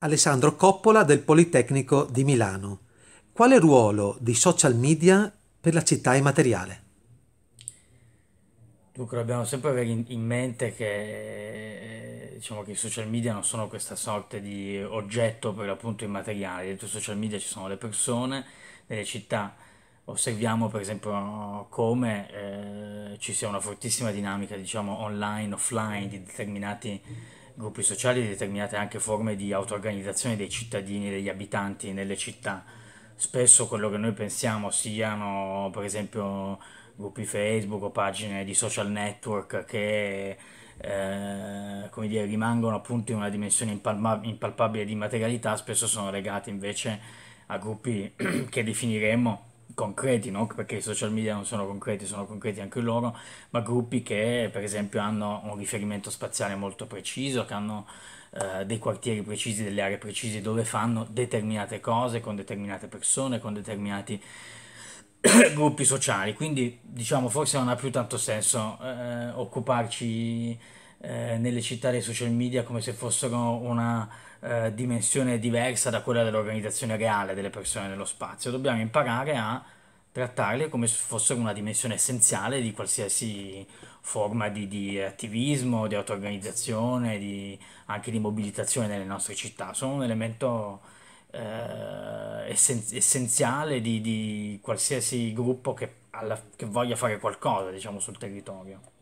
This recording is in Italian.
Alessandro Coppola del Politecnico di Milano. Quale ruolo di social media per la città immateriale? Dunque dobbiamo sempre avere in, mente che, eh, diciamo che i social media non sono questa sorta di oggetto per l'appunto immateriale, dentro i social media ci sono le persone, nelle città osserviamo per esempio come eh, ci sia una fortissima dinamica diciamo online, offline di determinati gruppi sociali e determinate anche forme di auto-organizzazione dei cittadini, e degli abitanti nelle città. Spesso quello che noi pensiamo siano per esempio gruppi Facebook o pagine di social network che eh, come dire, rimangono appunto in una dimensione impalpabile di materialità, spesso sono legate invece a gruppi che definiremmo concreti, no? perché i social media non sono concreti, sono concreti anche loro, ma gruppi che per esempio hanno un riferimento spaziale molto preciso, che hanno eh, dei quartieri precisi, delle aree precise dove fanno determinate cose con determinate persone, con determinati gruppi sociali, quindi diciamo forse non ha più tanto senso eh, occuparci eh, nelle città dei social media come se fossero una eh, dimensione diversa da quella dell'organizzazione reale delle persone nello spazio. Dobbiamo imparare a trattarle come se fossero una dimensione essenziale di qualsiasi forma di, di attivismo, di auto-organizzazione, di, anche di mobilitazione nelle nostre città. Sono un elemento eh, essenziale di, di, qualsiasi gruppo che, alla, che voglia fare qualcosa diciamo, sul territorio.